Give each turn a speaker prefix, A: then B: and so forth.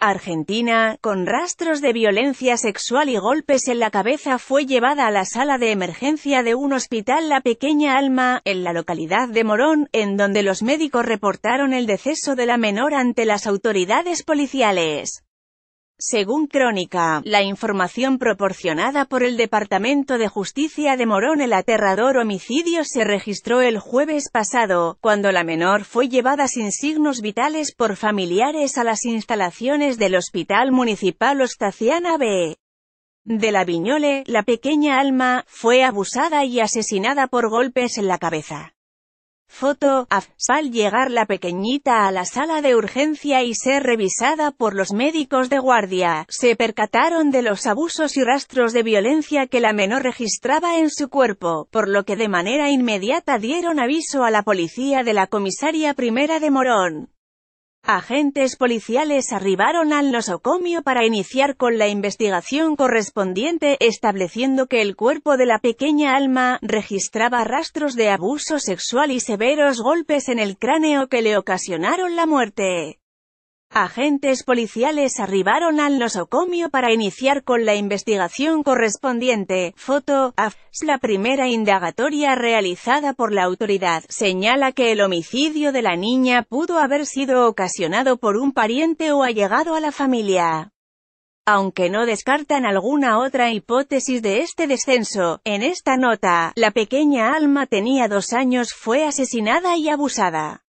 A: Argentina, con rastros de violencia sexual y golpes en la cabeza fue llevada a la sala de emergencia de un hospital La Pequeña Alma, en la localidad de Morón, en donde los médicos reportaron el deceso de la menor ante las autoridades policiales. Según Crónica, la información proporcionada por el Departamento de Justicia de Morón el aterrador homicidio se registró el jueves pasado, cuando la menor fue llevada sin signos vitales por familiares a las instalaciones del Hospital Municipal Ostaciana B. De la Viñole, la pequeña Alma, fue abusada y asesinada por golpes en la cabeza. Foto, af, al llegar la pequeñita a la sala de urgencia y ser revisada por los médicos de guardia, se percataron de los abusos y rastros de violencia que la menor registraba en su cuerpo, por lo que de manera inmediata dieron aviso a la policía de la comisaria primera de Morón. Agentes policiales arribaron al nosocomio para iniciar con la investigación correspondiente, estableciendo que el cuerpo de la pequeña alma registraba rastros de abuso sexual y severos golpes en el cráneo que le ocasionaron la muerte. Agentes policiales arribaron al nosocomio para iniciar con la investigación correspondiente. Foto, La primera indagatoria realizada por la autoridad señala que el homicidio de la niña pudo haber sido ocasionado por un pariente o allegado a la familia aunque no descartan alguna otra hipótesis de este descenso. En esta nota, la pequeña Alma tenía dos años, fue asesinada y abusada.